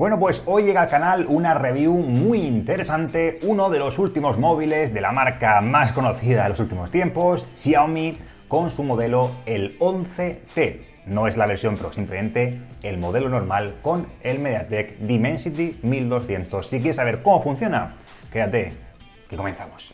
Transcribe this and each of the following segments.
Bueno, pues hoy llega al canal una review muy interesante, uno de los últimos móviles de la marca más conocida de los últimos tiempos, Xiaomi, con su modelo el 11T. No es la versión Pro, simplemente el modelo normal con el MediaTek Dimensity 1200. Si quieres saber cómo funciona, quédate, que comenzamos.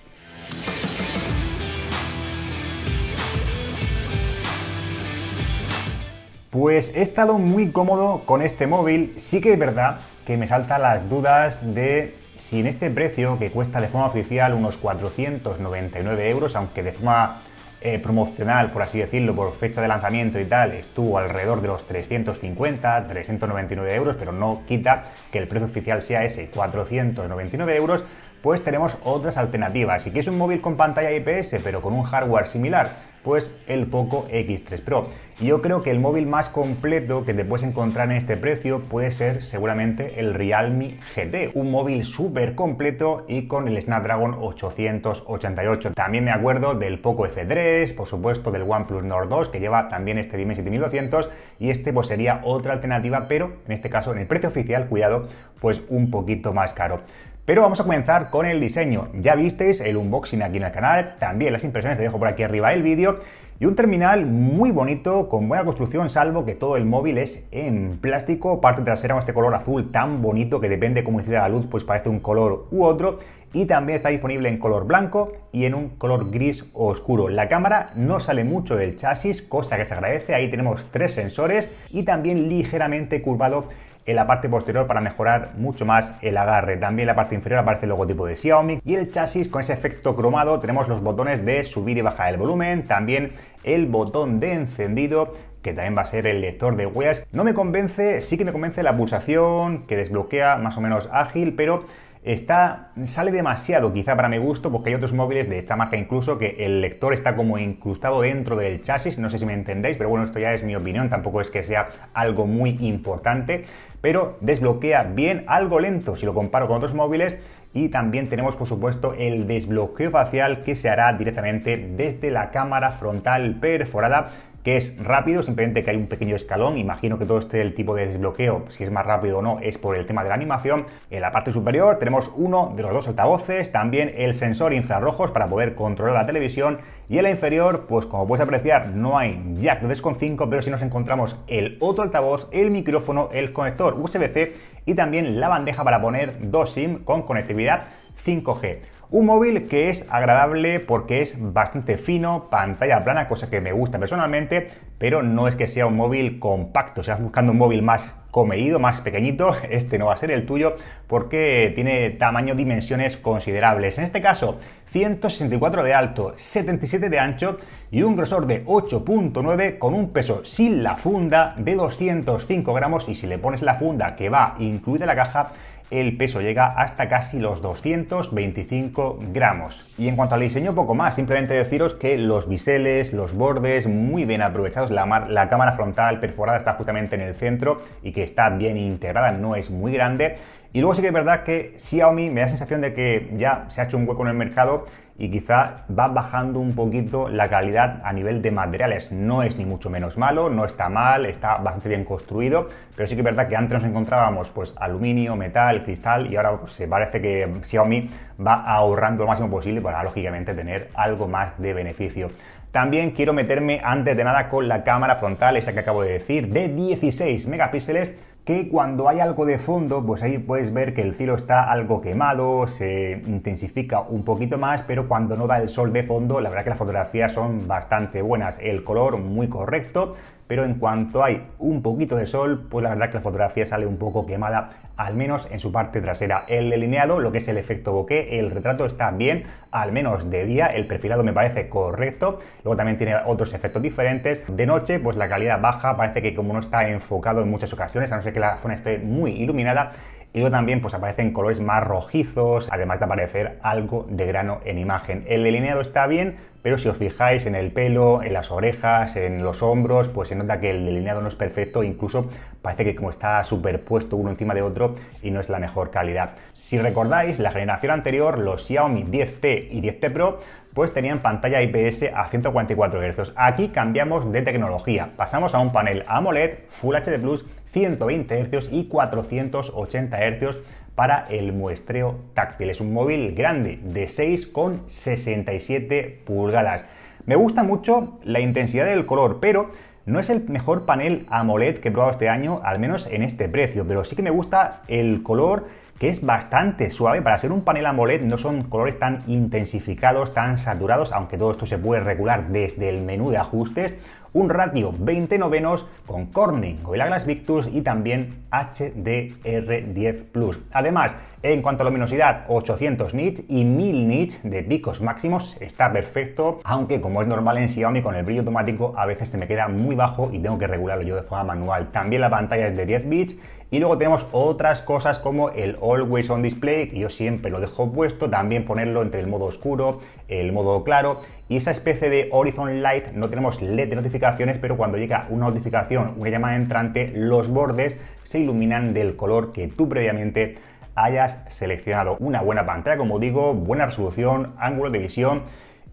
Pues he estado muy cómodo con este móvil. Sí que es verdad que me saltan las dudas de si en este precio, que cuesta de forma oficial unos 499 euros, aunque de forma eh, promocional, por así decirlo, por fecha de lanzamiento y tal, estuvo alrededor de los 350, 399 euros, pero no quita que el precio oficial sea ese, 499 euros, pues tenemos otras alternativas. Y que es un móvil con pantalla IPS, pero con un hardware similar pues el Poco X3 Pro. Y yo creo que el móvil más completo que te puedes encontrar en este precio puede ser seguramente el Realme GT, un móvil súper completo y con el Snapdragon 888. También me acuerdo del Poco F3, por supuesto del OnePlus Nord 2 que lleva también este Dimensity 7200 y este pues sería otra alternativa, pero en este caso en el precio oficial, cuidado, pues un poquito más caro. Pero vamos a comenzar con el diseño. Ya visteis el unboxing aquí en el canal, también las impresiones, te dejo por aquí arriba el vídeo. Y un terminal muy bonito, con buena construcción, salvo que todo el móvil es en plástico, parte trasera con este color azul tan bonito que depende cómo incida la luz, pues parece un color u otro. Y también está disponible en color blanco y en un color gris oscuro. La cámara no sale mucho del chasis, cosa que se agradece. Ahí tenemos tres sensores y también ligeramente curvado en la parte posterior para mejorar mucho más el agarre. También la parte inferior aparece el logotipo de Xiaomi y el chasis con ese efecto cromado tenemos los botones de subir y bajar el volumen, también el botón de encendido que también va a ser el lector de huellas. No me convence, sí que me convence la pulsación que desbloquea más o menos ágil, pero está, sale demasiado quizá para mi gusto, porque hay otros móviles de esta marca incluso que el lector está como incrustado dentro del chasis, no sé si me entendéis, pero bueno, esto ya es mi opinión, tampoco es que sea algo muy importante, pero desbloquea bien, algo lento si lo comparo con otros móviles. Y también tenemos, por supuesto, el desbloqueo facial que se hará directamente desde la cámara frontal perforada que es rápido, simplemente que hay un pequeño escalón, imagino que todo este el tipo de desbloqueo, si es más rápido o no, es por el tema de la animación. En la parte superior tenemos uno de los dos altavoces, también el sensor infrarrojos para poder controlar la televisión y en la inferior, pues como puedes apreciar, no hay jack de 3.5, pero si nos encontramos el otro altavoz, el micrófono, el conector USB-C y también la bandeja para poner dos SIM con conectividad 5G. Un móvil que es agradable porque es bastante fino, pantalla plana, cosa que me gusta personalmente, pero no es que sea un móvil compacto. Si buscando un móvil más comedido, más pequeñito, este no va a ser el tuyo porque tiene tamaño, dimensiones considerables. En este caso, 164 de alto, 77 de ancho y un grosor de 8.9 con un peso sin la funda de 205 gramos y si le pones la funda que va incluida la caja, el peso llega hasta casi los 225 gramos. Y en cuanto al diseño, poco más, simplemente deciros que los biseles, los bordes, muy bien aprovechados, la, la cámara frontal perforada está justamente en el centro y que está bien integrada, no es muy grande. Y luego sí que es verdad que Xiaomi me da sensación de que ya se ha hecho un hueco en el mercado y quizá va bajando un poquito la calidad a nivel de materiales. No es ni mucho menos malo, no está mal, está bastante bien construido, pero sí que es verdad que antes nos encontrábamos pues aluminio, metal, cristal y ahora se parece que Xiaomi va ahorrando lo máximo posible para lógicamente tener algo más de beneficio. También quiero meterme antes de nada con la cámara frontal, esa que acabo de decir, de 16 megapíxeles que cuando hay algo de fondo, pues ahí puedes ver que el cielo está algo quemado, se intensifica un poquito más, pero cuando no da el sol de fondo, la verdad que las fotografías son bastante buenas. El color muy correcto, pero en cuanto hay un poquito de sol, pues la verdad que la fotografía sale un poco quemada, al menos en su parte trasera. El delineado, lo que es el efecto bokeh, el retrato está bien, al menos de día, el perfilado me parece correcto, luego también tiene otros efectos diferentes. De noche, pues la calidad baja, parece que como no está enfocado en muchas ocasiones, a no ser que la zona esté muy iluminada, y luego también pues aparecen colores más rojizos, además de aparecer algo de grano en imagen. El delineado está bien, pero si os fijáis en el pelo, en las orejas, en los hombros, pues se nota que el delineado no es perfecto, incluso parece que como está superpuesto uno encima de otro y no es la mejor calidad. Si recordáis, la generación anterior, los Xiaomi 10T y 10T Pro, pues tenían pantalla IPS a 144 Hz. Aquí cambiamos de tecnología, pasamos a un panel AMOLED Full HD Plus 120 Hz y 480 Hz para el muestreo táctil. Es un móvil grande de 6,67 pulgadas. Me gusta mucho la intensidad del color, pero no es el mejor panel AMOLED que he probado este año, al menos en este precio, pero sí que me gusta el color que es bastante suave. Para ser un panel AMOLED no son colores tan intensificados, tan saturados, aunque todo esto se puede regular desde el menú de ajustes. Un ratio 20 novenos con Corning, Gorilla Glass Victus y también HDR10 Plus. Además, en cuanto a luminosidad, 800 nits y 1000 nits de picos máximos está perfecto, aunque como es normal en Xiaomi con el brillo automático a veces se me queda muy bajo y tengo que regularlo yo de forma manual. También la pantalla es de 10 bits y luego tenemos otras cosas como el Always On Display, que yo siempre lo dejo puesto, también ponerlo entre el modo oscuro, el modo claro, y esa especie de Horizon Light, no tenemos LED de notificaciones, pero cuando llega una notificación, una llamada entrante, los bordes se iluminan del color que tú previamente hayas seleccionado. Una buena pantalla, como digo, buena resolución, ángulo de visión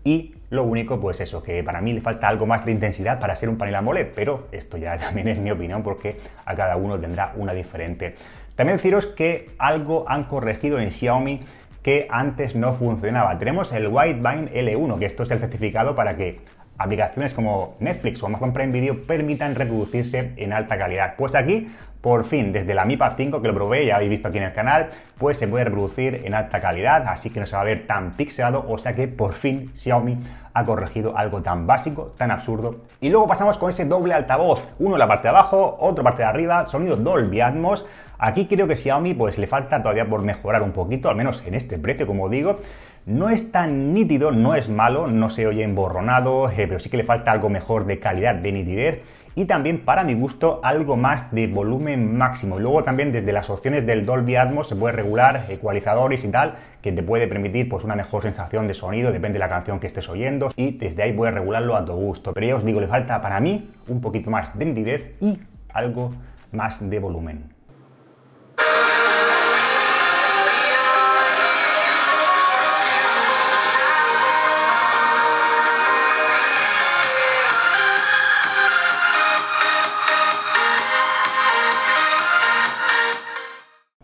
y lo único, pues eso, que para mí le falta algo más de intensidad para ser un panel AMOLED, pero esto ya también es mi opinión porque a cada uno tendrá una diferente. También deciros que algo han corregido en Xiaomi que antes no funcionaba. Tenemos el Widevine L1, que esto es el certificado para que aplicaciones como Netflix o Amazon Prime Video permitan reproducirse en alta calidad. Pues aquí, por fin, desde la Mi Pad 5 que lo probé, ya habéis visto aquí en el canal, pues se puede reproducir en alta calidad, así que no se va a ver tan pixelado, o sea que por fin Xiaomi ha corregido algo tan básico, tan absurdo. Y luego pasamos con ese doble altavoz, uno en la parte de abajo, otro parte de arriba, sonido Dolby Atmos. Aquí creo que Xiaomi pues le falta todavía por mejorar un poquito, al menos en este precio como digo, no es tan nítido, no es malo, no se oye emborronado, eh, pero sí que le falta algo mejor de calidad, de nitidez y también para mi gusto algo más de volumen máximo. Luego también desde las opciones del Dolby Atmos se puede regular ecualizadores y tal, que te puede permitir pues una mejor sensación de sonido, depende de la canción que estés oyendo y desde ahí puedes regularlo a tu gusto. Pero ya os digo, le falta para mí un poquito más de nitidez y algo más de volumen.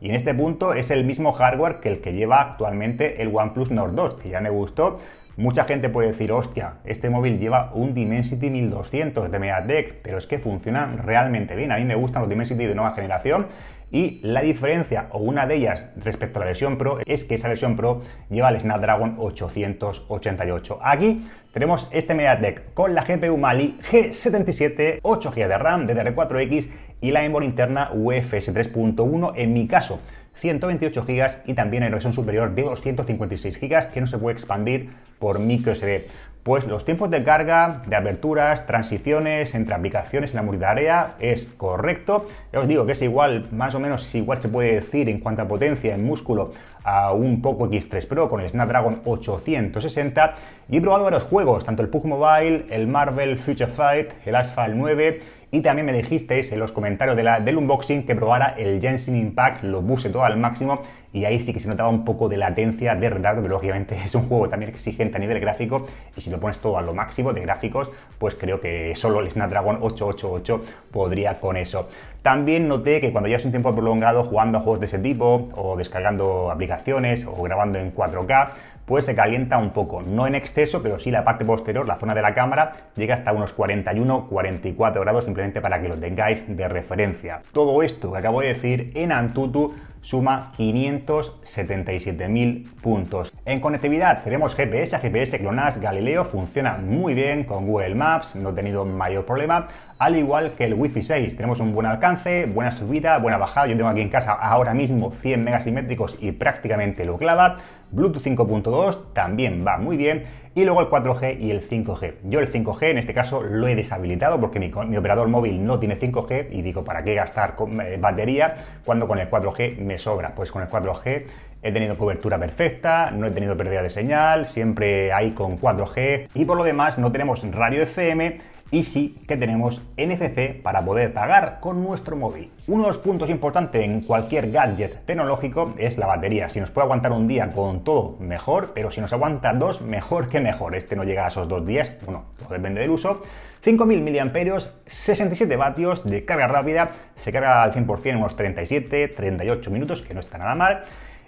en este punto es el mismo hardware que el que lleva actualmente el OnePlus Nord 2, que ya me gustó Mucha gente puede decir, hostia, este móvil lleva un Dimensity 1200 de MediaTek, pero es que funcionan realmente bien. A mí me gustan los Dimensity de nueva generación y la diferencia, o una de ellas respecto a la versión Pro, es que esa versión Pro lleva el Snapdragon 888. Aquí tenemos este MediaTek con la GPU Mali G77, 8 GB de RAM, DDR4X y la memoria interna UFS 3.1 en mi caso. 128 GB y también en versión superior de 256 GB que no se puede expandir por microSD. Pues los tiempos de carga, de aperturas, transiciones entre aplicaciones en la multitarea es correcto. os digo que es igual, más o menos igual se puede decir en cuanto a potencia en músculo a un Poco X3 Pro con el Snapdragon 860. Y he probado varios juegos, tanto el PUG Mobile, el Marvel Future Fight, el Asphalt 9 y también me dijisteis en los comentarios de la, del unboxing que probara el Jensen Impact, lo puse todo al máximo y ahí sí que se notaba un poco de latencia, de retardo, pero obviamente es un juego también exigente a nivel gráfico y si lo pones todo a lo máximo de gráficos, pues creo que solo el Snapdragon 888 podría con eso. También noté que cuando llevas un tiempo prolongado jugando a juegos de ese tipo, o descargando aplicaciones, o grabando en 4K, pues se calienta un poco. No en exceso, pero sí la parte posterior, la zona de la cámara, llega hasta unos 41-44 grados, simplemente para que lo tengáis de referencia. Todo esto que acabo de decir en Antutu suma 577.000 puntos. En conectividad tenemos GPS, GPS, GLONASS, Galileo, funciona muy bien con Google Maps, no he tenido mayor problema al igual que el Wi-Fi 6. Tenemos un buen alcance, buena subida, buena bajada. Yo tengo aquí en casa ahora mismo 100 megasimétricos y prácticamente lo clava. Bluetooth 5.2 también va muy bien y luego el 4G y el 5G. Yo el 5G en este caso lo he deshabilitado porque mi, operador móvil no tiene 5G y digo, ¿para qué gastar eh, batería cuando con el 4G me sobra? Pues con el 4G he tenido cobertura perfecta, no he tenido pérdida de señal, siempre hay con 4G y por lo demás no tenemos radio FM y sí que tenemos NFC para poder pagar con nuestro móvil. Uno de los puntos importantes en cualquier gadget tecnológico es la batería. Si nos puede aguantar un día con todo, mejor, pero si nos aguanta dos, mejor que mejor. Este no llega a esos dos días, bueno, todo depende del uso. 5.000 mAh, 67 vatios de carga rápida, se carga al 100% en unos 37, 38 minutos, que no está nada mal.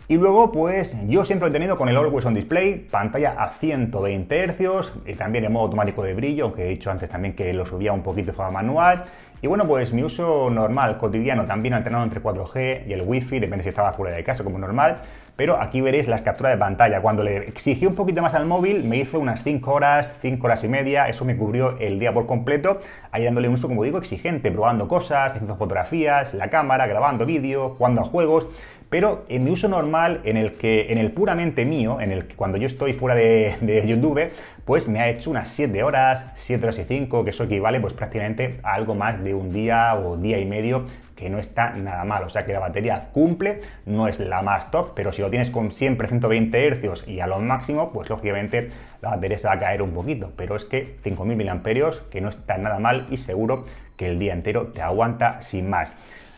Y luego, pues yo siempre lo he tenido con el Always on Display, pantalla a 120 Hz y también en modo automático de brillo, aunque he dicho antes también que lo subía un poquito de forma manual. Y bueno, pues mi uso normal, cotidiano, también entrenado entre 4G y el Wi-Fi, depende si estaba fuera de casa como normal. Pero aquí veréis las capturas de pantalla. Cuando le exigí un poquito más al móvil, me hizo unas 5 horas, 5 horas y media. Eso me cubrió el día por completo, ahí dándole un uso, como digo, exigente, probando cosas, haciendo fotografías, la cámara, grabando vídeo, jugando a juegos. Pero en mi uso normal, en el que, en el puramente mío, en el que cuando yo estoy fuera de, YouTube, pues me ha hecho unas 7 horas, 7 horas y 5, que eso equivale pues prácticamente a algo más de un día o día y medio que no está nada mal. O sea que la batería cumple, no es la más top, pero si lo tienes con siempre 120 Hz y a lo máximo, pues lógicamente la batería se va a caer un poquito. Pero es que 5000 mAh, que no está nada mal y seguro que el día entero te aguanta sin más.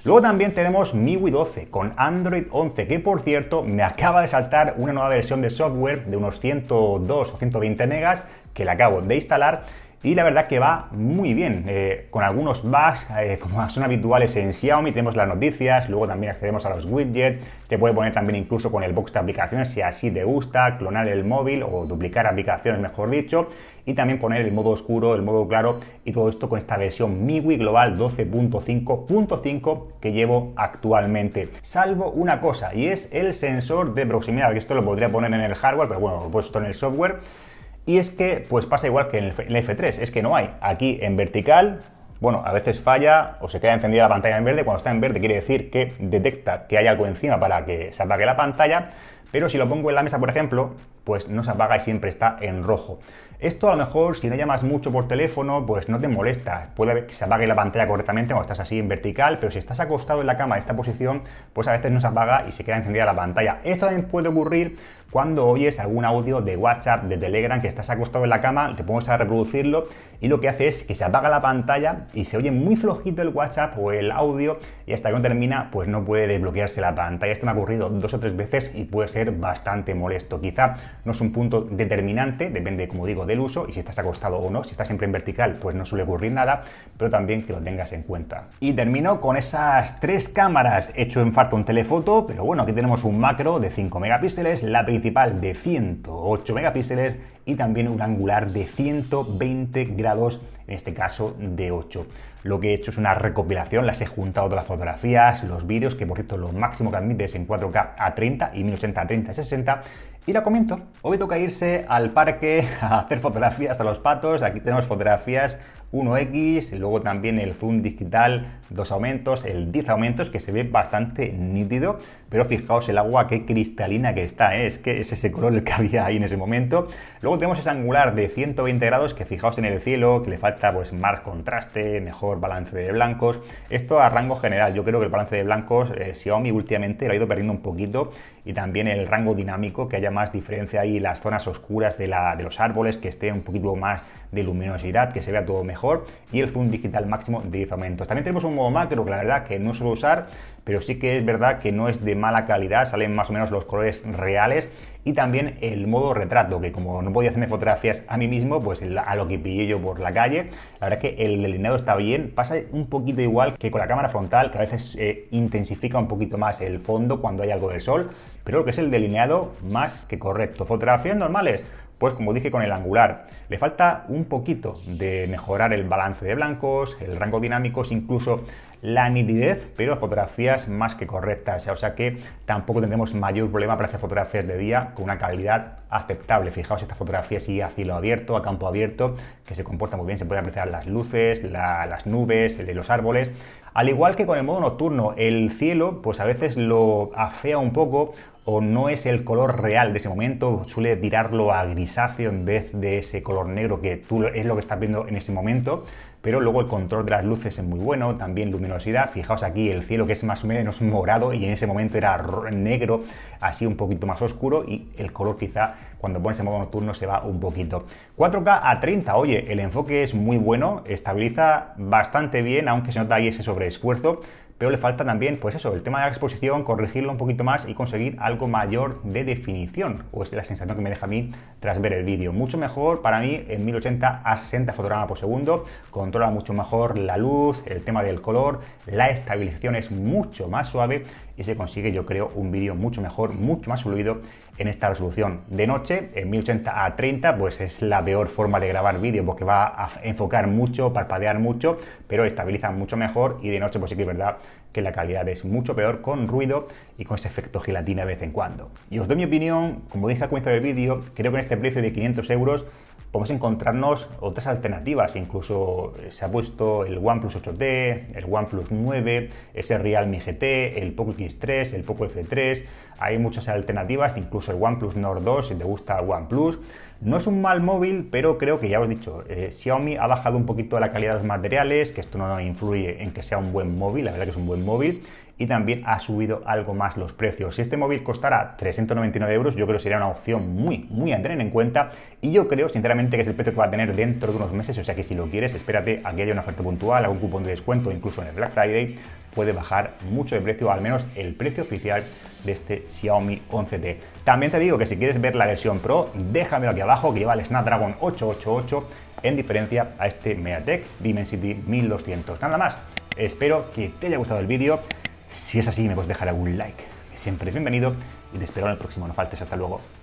Luego también tenemos MIUI 12 con Android 11, que por cierto me acaba de saltar una nueva versión de software de unos 102 o 120 megas que la acabo de instalar y la verdad que va muy bien, eh, con algunos bugs eh, como son habituales en Xiaomi, tenemos las noticias, luego también accedemos a los widgets, se puede poner también incluso con el box de aplicaciones si así te gusta, clonar el móvil o duplicar aplicaciones mejor dicho, y también poner el modo oscuro, el modo claro y todo esto con esta versión MIUI Global 12.5.5 que llevo actualmente, salvo una cosa y es el sensor de proximidad, que esto lo podría poner en el hardware, pero bueno, lo he puesto en el software y es que, pues pasa igual que en el F3, es que no hay. Aquí en vertical, bueno, a veces falla o se queda encendida la pantalla en verde. Cuando está en verde quiere decir que detecta que hay algo encima para que se apague la pantalla. Pero si lo pongo en la mesa, por ejemplo, pues no se apaga y siempre está en rojo. Esto a lo mejor si no llamas mucho por teléfono, pues no te molesta. Puede que se apague la pantalla correctamente cuando estás así en vertical, pero si estás acostado en la cama en esta posición, pues a veces no se apaga y se queda encendida la pantalla. Esto también puede ocurrir cuando oyes algún audio de WhatsApp, de Telegram, que estás acostado en la cama, te pones a reproducirlo y lo que hace es que se apaga la pantalla y se oye muy flojito el WhatsApp o el audio y hasta que no termina, pues no puede desbloquearse la pantalla. Esto me ha ocurrido dos o tres veces y puede ser bastante molesto. Quizá no es un punto determinante, depende, como digo, del uso y si estás acostado o no. Si estás siempre en vertical, pues no suele ocurrir nada, pero también que lo tengas en cuenta. Y termino con esas tres cámaras hecho en un Telefoto, pero bueno, aquí tenemos un macro de 5 megapíxeles, la principal de 108 megapíxeles y también un angular de 120 grados, en este caso de 8. Lo que he hecho es una recopilación, las he juntado todas las fotografías, los vídeos, que por cierto lo máximo que admite es en 4K a 30 y 1080 a 30 a 60 y la comento. Hoy toca irse al parque a hacer fotografías a los patos. Aquí tenemos fotografías 1X, y luego también el zoom digital, dos aumentos, el 10 aumentos, que se ve bastante nítido, pero fijaos el agua, qué cristalina que está, ¿eh? es que es ese color el que había ahí en ese momento. Luego tenemos ese angular de 120 grados, que fijaos en el cielo, que le falta pues más contraste, mejor balance de blancos, esto a rango general, yo creo que el balance de blancos eh, Xiaomi últimamente lo ha ido perdiendo un poquito, y también el rango dinámico, que haya más diferencia ahí, las zonas oscuras de, la, de los árboles, que esté un poquito más de luminosidad, que se vea todo mejor y el zoom digital máximo de 10 aumentos. También tenemos un modo macro que la verdad que no suelo usar, pero sí que es verdad que no es de mala calidad, salen más o menos los colores reales y también el modo retrato, que como no podía hacerme fotografías a mí mismo, pues a lo que pillé yo por la calle, la verdad que el delineado está bien, pasa un poquito igual que con la cámara frontal, que a veces eh, intensifica un poquito más el fondo cuando hay algo del sol, pero lo que es el delineado más que correcto. Fotografías normales, pues como dije con el angular, le falta un poquito de mejorar el balance de blancos, el rango dinámico, incluso la nitidez, pero fotografías más que correctas. O sea que tampoco tendremos mayor problema para hacer fotografías de día con una calidad aceptable. Fijaos estas fotografías y a cielo abierto, a campo abierto, que se comporta muy bien. Se pueden apreciar las luces, las nubes, el de los árboles. Al igual que con el modo nocturno, el cielo pues a veces lo afea un poco o no es el color real de ese momento, suele tirarlo a grisáceo en vez de ese color negro que tú es lo que estás viendo en ese momento, pero luego el control de las luces es muy bueno, también luminosidad, fijaos aquí el cielo que es más o menos morado y en ese momento era negro, así un poquito más oscuro y el color quizá cuando pones en modo nocturno se va un poquito. 4K a 30, oye, el enfoque es muy bueno, estabiliza bastante bien, aunque se nota ahí ese sobreesfuerzo, pero le falta también, pues eso, el tema de la exposición, corregirlo un poquito más y conseguir algo mayor de definición, o es la sensación que me deja a mí tras ver el vídeo. Mucho mejor para mí en 1080 a 60 fotogramas por segundo, controla mucho mejor la luz, el tema del color, la estabilización es mucho más suave y se consigue, yo creo, un vídeo mucho mejor, mucho más fluido en esta resolución. De noche, en 1080 a 30, pues es la peor forma de grabar vídeo porque va a enfocar mucho, parpadear mucho, pero estabiliza mucho mejor y de noche pues sí que es verdad que la calidad es mucho peor con ruido y con ese efecto gelatina de vez en cuando. Y os doy mi opinión, como dije al comienzo del vídeo, creo que en este precio de 500 euros podemos encontrarnos otras alternativas, incluso eh, se ha puesto el OnePlus 8T, el OnePlus 9, ese Realme GT, el Poco X3, el Poco F3, hay muchas alternativas, incluso el OnePlus Nord 2 si te gusta OnePlus, no es un mal móvil, pero creo que ya os he dicho, eh, Xiaomi ha bajado un poquito la calidad de los materiales, que esto no influye en que sea un buen móvil, la verdad que es un buen móvil, y también ha subido algo más los precios. Si este móvil costara 399 euros, yo creo que sería una opción muy, muy a tener en cuenta, y yo creo, sinceramente, que es el precio que va a tener dentro de unos meses, o sea que si lo quieres, espérate a que haya una oferta puntual, algún cupón de descuento, incluso en el Black Friday, puede bajar mucho de precio, al menos el precio oficial de este Xiaomi 11T. También te digo que si quieres ver la versión Pro, déjamelo aquí abajo que lleva el Snapdragon 888 en diferencia a este MediaTek Dimensity 1200. Nada más, espero que te haya gustado el vídeo. Si es así, me puedes dejar algún like. Siempre es bienvenido y te espero en el próximo. No faltes, hasta luego.